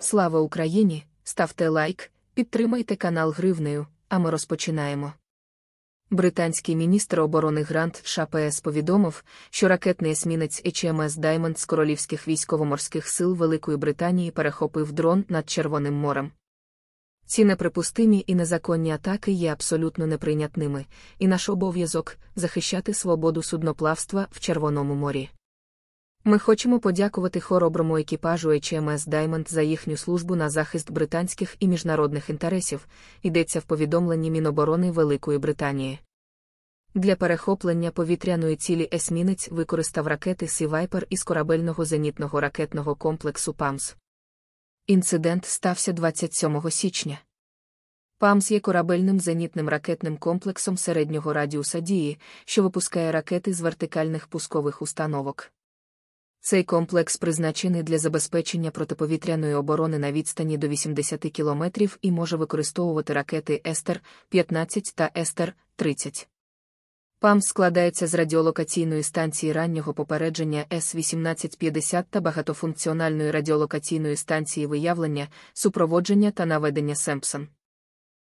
Слава Україні! Ставте лайк, підтримайте канал Гривнею, а ми розпочинаємо. Британський міністр оборони Грант ШПС повідомив, що ракетний есмінець HMS Diamond з королівських військово-морських сил Великої Британії перехопив дрон над Червоним морем. Ці неприпустимі і незаконні атаки є абсолютно неприйнятними, і наш обов'язок захищати свободу судноплавства в Червоному морі. Ми хочемо подякувати хороброму екіпажу HMS Diamond за їхню службу на захист британських і міжнародних інтересів, йдеться в повідомленні Міноборони Великої Британії. Для перехоплення повітряної цілі есмінець використав ракети Сівайпер із корабельного зенітного ракетного комплексу ПАМС. Інцидент стався 27 січня. ПАМС є корабельним зенітним ракетним комплексом середнього радіуса дії, що випускає ракети з вертикальних пускових установок. Цей комплекс призначений для забезпечення протиповітряної оборони на відстані до 80 кілометрів і може використовувати ракети Естер 15 та Естер 30. ПАМ складається з радіолокаційної станції раннього попередження С-1850 та багатофункціональної радіолокаційної станції виявлення, супроводження та наведення Семпсон.